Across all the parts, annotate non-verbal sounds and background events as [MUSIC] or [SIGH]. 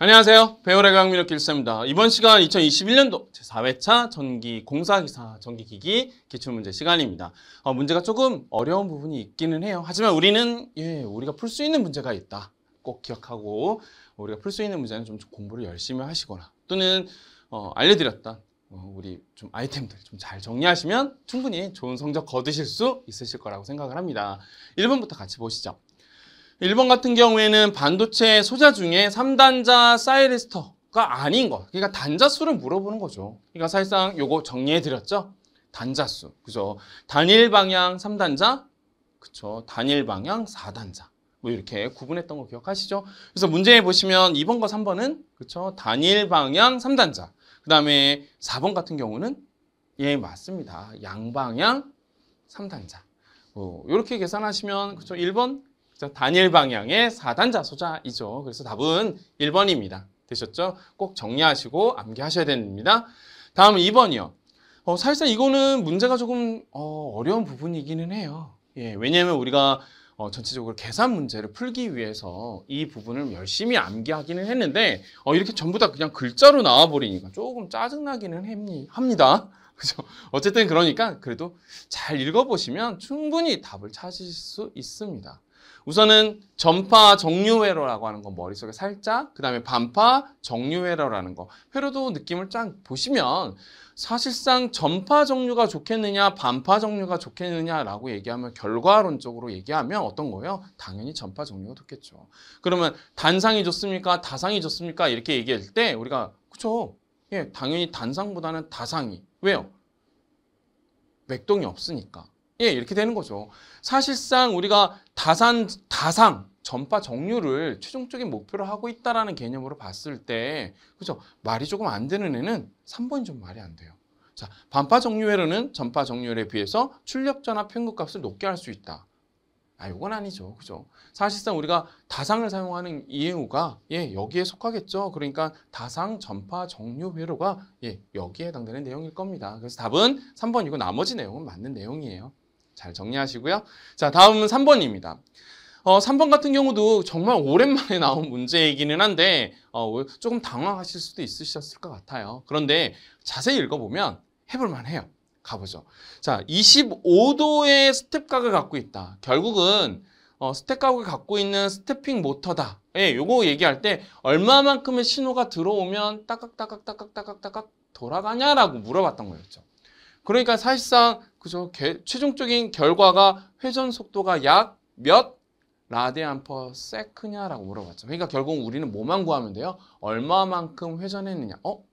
안녕하세요. 배우의 강민호 길사입니다. 이번 시간 2021년도 제4회차 전기 공사기사 전기기기 기출문제 시간입니다. 어, 문제가 조금 어려운 부분이 있기는 해요. 하지만 우리는 예, 우리가 풀 수 있는 문제가 있다. 꼭 기억하고 우리가 풀 수 있는 문제는 좀 공부를 열심히 하시거나 또는 어, 알려드렸던 어, 우리 좀 아이템들 좀 잘 정리하시면 충분히 좋은 성적 거두실 수 있으실 거라고 생각을 합니다. 1번부터 같이 보시죠. 일본 같은 경우에는 반도체 소자 중에 3단자 사이리스터가 아닌 거. 그러니까 단자 수를 물어보는 거죠. 그러니까 사실상 요거 정리해 드렸죠. 단자 수. 그죠? 단일 방향 3단자, 그쵸? 단일 방향 4단자. 뭐 이렇게 구분했던 거 기억하시죠? 그래서 문제 에 보시면 2번과 3번은 그쵸? 단일 방향 3단자. 그다음에 4번 같은 경우는 예, 맞습니다. 양방향 3단자. 어, 뭐 이렇게 계산하시면 그쵸? 1번 단일 방향의 4단 자소자이죠. 그래서 답은 1번입니다. 되셨죠? 꼭 정리하시고 암기하셔야 됩니다. 다음 2번이요. 어, 사실상 이거는 문제가 조금 어, 려운 부분이기는 해요. 예, 왜냐하면 우리가 어, 전체적으로 계산 문제를 풀기 위해서 이 부분을 열심히 암기하기는 했는데 어, 이렇게 전부 다 그냥 글자로 나와버리니까 조금 짜증나기는 합니다. [LAUGHS] 그죠? 어쨌든 그러니까 그래도 잘 읽어보시면 충분히 답을 찾을 수 있습니다. 우선은 전파 정류 회로라고 하는 거 머릿속에 살짝 그 다음에 반파 정류 회로라는 거 회로도 느낌을 쫙 보시면 사실상 전파 정류가 좋겠느냐 반파 정류가 좋겠느냐라고 얘기하면 결과론적으로 얘기하면 어떤 거예요? 당연히 전파 정류가 좋겠죠. 그러면 단상이 좋습니까? 다상이 좋습니까? 이렇게 얘기할 때 우리가 그쵸? 예, 당연히 단상보다는 다상이 왜요? 맥동이 없으니까 예, 이렇게 되는 거죠. 사실상 우리가 다산, 다상, 전파 정률을 최종적인 목표로 하고 있다라는 개념으로 봤을 때, 그죠? 말이 조금 안 되는 애는 3번이 좀 말이 안 돼요. 자, 반파 정률로는 전파 정률에 비해서 출력 전압 평균 값을 높게 할 수 있다. 아, 이건 아니죠. 그죠? 사실상 우리가 다상을 사용하는 이해우가 예, 여기에 속하겠죠. 그러니까 다상 전파 정류 회로가 예, 여기에 해당되는 내용일 겁니다. 그래서 답은 3번이고 나머지 내용은 맞는 내용이에요. 잘 정리하시고요. 자, 다음은 3번입니다. 어, 3번 같은 경우도 정말 오랜만에 [LAUGHS] 나온 문제이기는 한데 어, 조금 당황하실 수도 있으셨을 것 같아요. 그런데 자세히 읽어보면 해볼만 해요. 가보죠. 자, 25도의 스텝각을 갖고 있다. 결국은 어, 스텝각을 갖고 있는 스텝핑 모터다. 예, 요거 얘기할 때 얼마만큼의 신호가 들어오면 따깍따깍따깍따깍따깍 돌아가냐라고 물어봤던 거였죠. 그러니까 사실상 그죠? 개, 최종적인 결과가 회전 속도가 약 몇 라디안 퍼 세크냐라고 물어봤죠. 그러니까 결국 우리는 뭐만 구하면 돼요? 얼마만큼 회전했느냐. 어?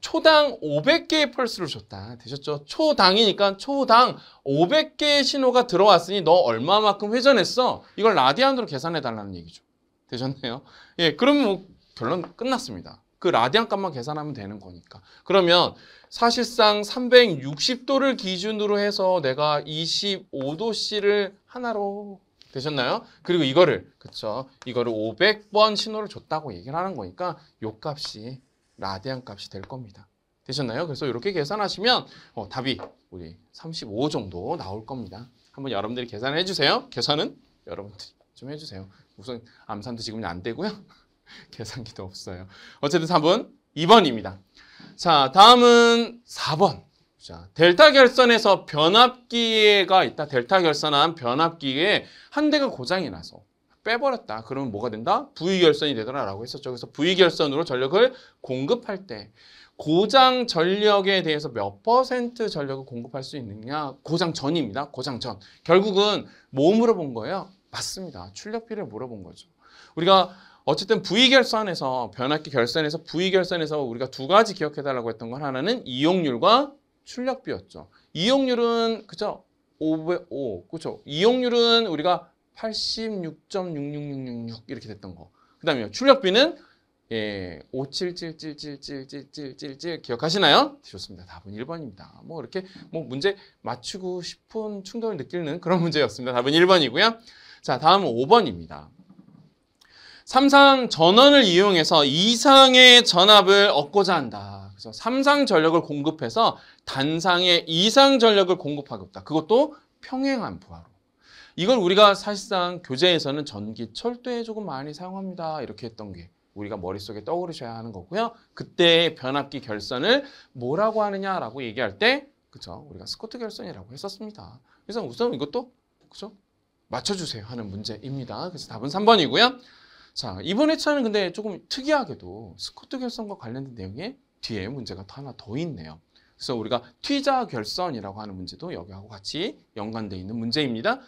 초당 500개의 펄스를 줬다. 되셨죠? 초당이니까 초당 500개의 신호가 들어왔으니 너 얼마만큼 회전했어? 이걸 라디안으로 계산해 달라는 얘기죠. 되셨네요. 예, 그럼 뭐 결론 끝났습니다. 그 라디안 값만 계산하면 되는 거니까. 그러면 사실상 360도를 기준으로 해서 내가 25도씨를 하나로 되셨나요? 그리고 이거를 그쵸 이거를 500번 신호를 줬다고 얘기를 하는 거니까 요 값이 라디안 값이 될 겁니다. 되셨나요? 그래서 이렇게 계산하시면 어, 답이 우리 35 정도 나올 겁니다. 한번 여러분들이 계산해 주세요. 계산은 여러분들이 좀 해주세요. 우선 암산도 지금 안 되고요. [LAUGHS] 계산기도 없어요. 어쨌든 3번 2번입니다. 자, 다음은 4번. 자, 델타 결선에서 변압기가 있다. 델타 결선한 변압기에 한 대가 고장이 나서 빼버렸다. 그러면 뭐가 된다? V결선이 되더라라고 했었죠. 그래서 V결선으로 전력을 공급할 때 고장 전력에 대해서 몇 퍼센트 전력을 공급할 수 있느냐? 고장 전입니다. 고장 전. 결국은 뭐 물어본 거예요? 맞습니다. 출력비를 물어본 거죠. 우리가 어쨌든 부의결산에서 변압기 결산에서 부의결산에서 우리가 두 가지 기억해달라고 했던 건 하나는 이용률과 출력비였죠. 이용률은 그죠? 505 그렇죠? 이용률은 우리가 86.66666 이렇게 됐던 거. 그다음에 출력비는 예, 57777777 기억하시나요? 좋습니다. 답은 1번입니다. 뭐 이렇게 뭐 문제 맞추고 싶은 충동을 느끼는 그런 문제였습니다. 답은 1번이고요. 자, 다음은 5번입니다. 삼상 전원을 이용해서 이상의 전압을 얻고자 한다. 그래서 삼상 전력을 공급해서 단상의 이상 전력을 공급하고 있다. 그것도 평행한 부하로. 이걸 우리가 사실상 교재에서는 전기 철도에 조금 많이 사용합니다. 이렇게 했던 게 우리가 머릿속에 떠오르셔야 하는 거고요. 그때 변압기 결선을 뭐라고 하느냐라고 얘기할 때 그죠? 우리가 스쿼트 결선이라고 했었습니다. 그래서 우선 이것도 그죠? 맞춰주세요 하는 문제입니다. 그래서 답은 3번이고요. 자, 이번 회차는 근데 조금 특이하게도 스쿼트 결선과 관련된 내용에 뒤에 문제가 또 하나 더 있네요. 그래서 우리가 튀자 결선이라고 하는 문제도 여기하고 같이 연관되어 있는 문제입니다.